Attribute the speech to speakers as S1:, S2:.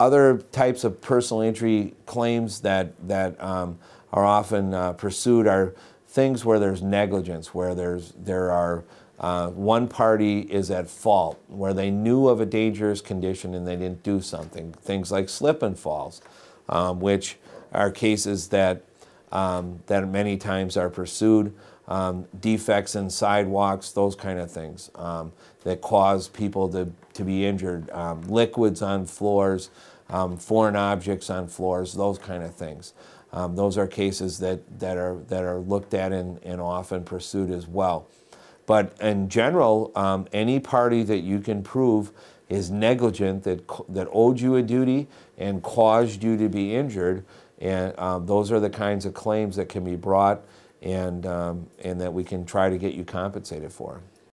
S1: other types
S2: of personal injury claims that, that um, are often uh, pursued are things where there's negligence, where there's, there are uh, one party is at fault, where they knew of a dangerous condition and they didn't do something. Things like slip and falls, um, which are cases that, um, that many times are pursued um, defects in sidewalks, those kind of things um, that cause people to, to be injured, um, liquids on floors, um, foreign objects on floors, those kind of things. Um, those are cases that, that, are, that are looked at and, and often pursued as well. But in general, um, any party that you can prove is negligent that, that owed you a duty and caused you to be injured, and those are the kinds of claims that can be brought and, um, and that we can try to get you compensated for.